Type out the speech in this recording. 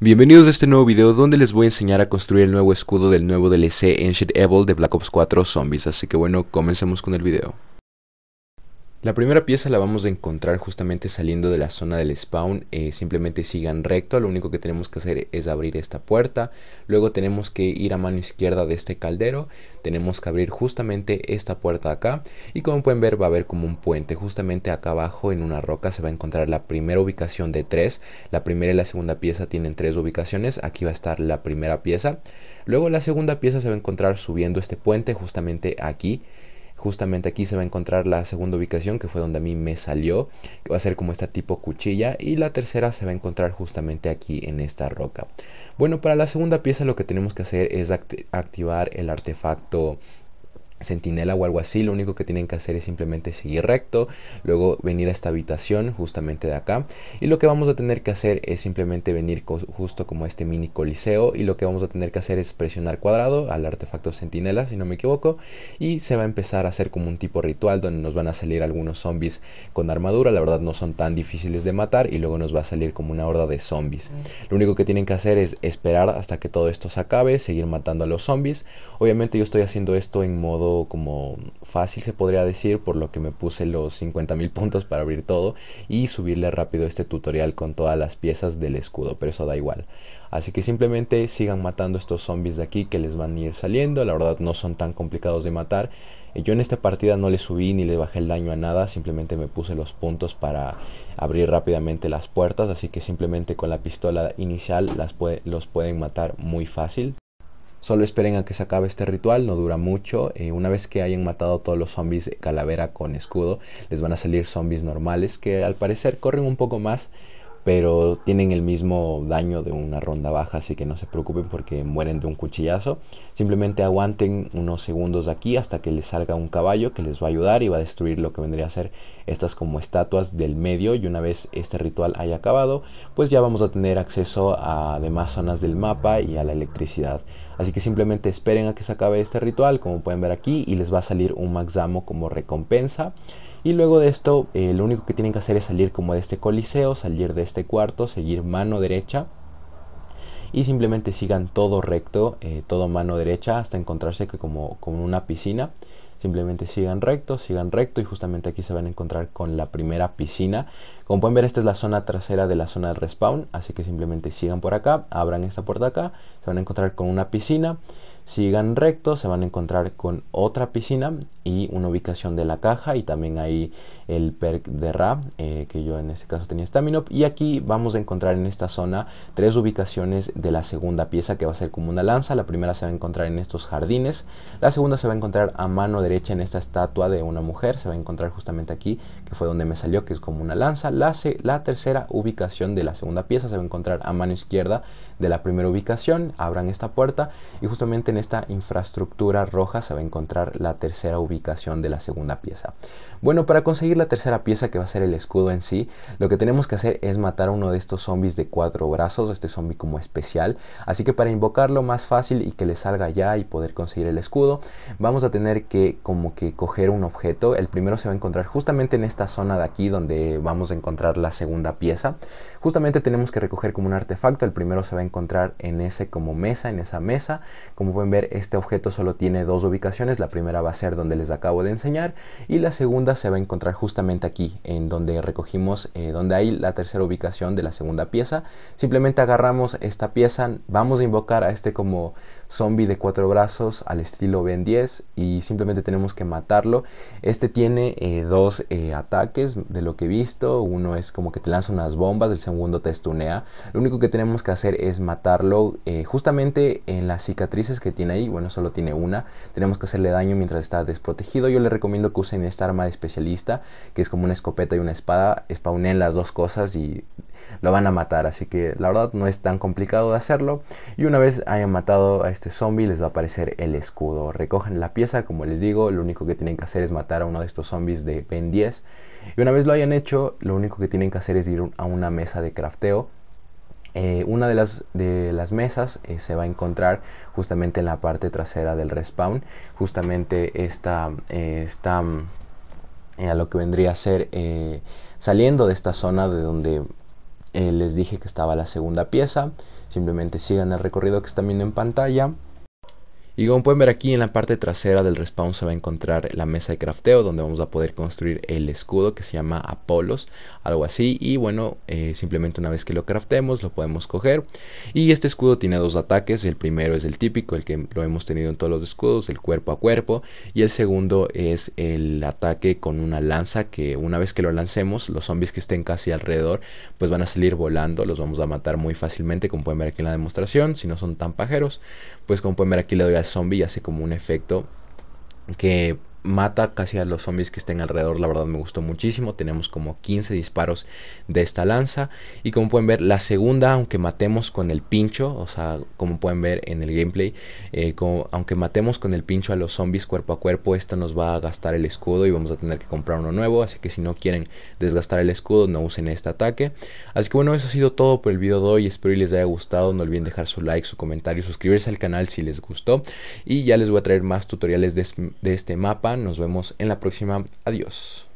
Bienvenidos a este nuevo video donde les voy a enseñar a construir el nuevo escudo del nuevo DLC Ancient Evil de Black Ops 4 Zombies, así que bueno, comencemos con el video. La primera pieza la vamos a encontrar justamente saliendo de la zona del spawn, eh, simplemente sigan recto, lo único que tenemos que hacer es abrir esta puerta, luego tenemos que ir a mano izquierda de este caldero, tenemos que abrir justamente esta puerta acá y como pueden ver va a haber como un puente, justamente acá abajo en una roca se va a encontrar la primera ubicación de tres, la primera y la segunda pieza tienen tres ubicaciones, aquí va a estar la primera pieza, luego la segunda pieza se va a encontrar subiendo este puente justamente aquí, Justamente aquí se va a encontrar la segunda ubicación que fue donde a mí me salió. Que va a ser como esta tipo cuchilla. Y la tercera se va a encontrar justamente aquí en esta roca. Bueno, para la segunda pieza lo que tenemos que hacer es activar el artefacto centinela o algo así, lo único que tienen que hacer es simplemente seguir recto, luego venir a esta habitación justamente de acá y lo que vamos a tener que hacer es simplemente venir justo como este mini coliseo y lo que vamos a tener que hacer es presionar cuadrado al artefacto centinela si no me equivoco y se va a empezar a hacer como un tipo ritual donde nos van a salir algunos zombies con armadura, la verdad no son tan difíciles de matar y luego nos va a salir como una horda de zombies. Lo único que tienen que hacer es esperar hasta que todo esto se acabe, seguir matando a los zombies. Obviamente yo estoy haciendo esto en modo como fácil se podría decir, por lo que me puse los 50.000 puntos para abrir todo y subirle rápido este tutorial con todas las piezas del escudo, pero eso da igual. Así que simplemente sigan matando estos zombies de aquí que les van a ir saliendo, la verdad no son tan complicados de matar. Eh, yo en esta partida no le subí ni le bajé el daño a nada, simplemente me puse los puntos para abrir rápidamente las puertas, así que simplemente con la pistola inicial las los pueden matar muy fácil. Solo esperen a que se acabe este ritual, no dura mucho. Eh, una vez que hayan matado todos los zombies calavera con escudo, les van a salir zombies normales que al parecer corren un poco más pero tienen el mismo daño de una ronda baja, así que no se preocupen porque mueren de un cuchillazo. Simplemente aguanten unos segundos aquí hasta que les salga un caballo que les va a ayudar y va a destruir lo que vendría a ser estas como estatuas del medio. Y una vez este ritual haya acabado, pues ya vamos a tener acceso a demás zonas del mapa y a la electricidad. Así que simplemente esperen a que se acabe este ritual, como pueden ver aquí, y les va a salir un Maxamo como recompensa. Y luego de esto, eh, lo único que tienen que hacer es salir como de este coliseo, salir de este cuarto, seguir mano derecha. Y simplemente sigan todo recto, eh, todo mano derecha, hasta encontrarse que como, con una piscina. Simplemente sigan recto, sigan recto y justamente aquí se van a encontrar con la primera piscina. Como pueden ver, esta es la zona trasera de la zona de respawn, así que simplemente sigan por acá, abran esta puerta acá, se van a encontrar con una piscina sigan recto, se van a encontrar con otra piscina y una ubicación de la caja y también ahí el perk de Ra, eh, que yo en este caso tenía Staminop. Y aquí vamos a encontrar en esta zona tres ubicaciones de la segunda pieza que va a ser como una lanza. La primera se va a encontrar en estos jardines. La segunda se va a encontrar a mano derecha en esta estatua de una mujer. Se va a encontrar justamente aquí, que fue donde me salió, que es como una lanza. la tercera ubicación de la segunda pieza se va a encontrar a mano izquierda de la primera ubicación, abran esta puerta y justamente en esta infraestructura roja se va a encontrar la tercera ubicación de la segunda pieza. Bueno, para conseguir la tercera pieza que va a ser el escudo en sí, lo que tenemos que hacer es matar a uno de estos zombies de cuatro brazos, este zombie como especial, así que para invocarlo más fácil y que le salga ya y poder conseguir el escudo, vamos a tener que como que coger un objeto, el primero se va a encontrar justamente en esta zona de aquí donde vamos a encontrar la segunda pieza, justamente tenemos que recoger como un artefacto, el primero se va a encontrar en ese como mesa, en esa mesa. Como pueden ver, este objeto solo tiene dos ubicaciones. La primera va a ser donde les acabo de enseñar y la segunda se va a encontrar justamente aquí, en donde recogimos, eh, donde hay la tercera ubicación de la segunda pieza. Simplemente agarramos esta pieza, vamos a invocar a este como zombie de cuatro brazos al estilo Ben 10 y simplemente tenemos que matarlo. Este tiene eh, dos eh, ataques de lo que he visto. Uno es como que te lanza unas bombas, el segundo te estunea. Lo único que tenemos que hacer es matarlo eh, justamente en las cicatrices que tiene ahí. Bueno, solo tiene una. Tenemos que hacerle daño mientras está desprotegido. Yo les recomiendo que usen esta arma especialista, que es como una escopeta y una espada. Spawnen las dos cosas y lo van a matar. Así que la verdad no es tan complicado de hacerlo. Y una vez hayan matado a este zombie, les va a aparecer el escudo. Recogen la pieza, como les digo, lo único que tienen que hacer es matar a uno de estos zombies de Ben 10. Y una vez lo hayan hecho, lo único que tienen que hacer es ir a una mesa de crafteo eh, una de las, de las mesas eh, se va a encontrar justamente en la parte trasera del respawn, justamente está eh, a lo que vendría a ser saliendo de esta zona de donde les dije que estaba la segunda pieza. Simplemente sigan el recorrido que están viendo en pantalla. Y como pueden ver aquí en la parte trasera del respawn se va a encontrar la mesa de crafteo donde vamos a poder construir el escudo que se llama Apolos, algo así. Y bueno, eh, simplemente una vez que lo craftemos lo podemos coger. Y este escudo tiene dos ataques, el primero es el típico, el que lo hemos tenido en todos los escudos, el cuerpo a cuerpo. Y el segundo es el ataque con una lanza que una vez que lo lancemos los zombies que estén casi alrededor pues van a salir volando, los vamos a matar muy fácilmente como pueden ver aquí en la demostración. Si no son tan pajeros pues como pueden ver aquí le doy a zombie hace como un efecto que mata casi a los zombies que estén alrededor, la verdad me gustó muchísimo, tenemos como 15 disparos de esta lanza y como pueden ver la segunda aunque matemos con el pincho, o sea como pueden ver en el gameplay, eh, aunque matemos con el pincho a los zombies cuerpo a cuerpo, esta nos va a gastar el escudo y vamos a tener que comprar uno nuevo, así que si no quieren desgastar el escudo no usen este ataque, así que bueno eso ha sido todo por el video de hoy, espero y les haya gustado, no olviden dejar su like, su comentario, suscribirse al canal si les gustó y ya les voy a traer más tutoriales de este mapa nos vemos en la próxima. Adiós.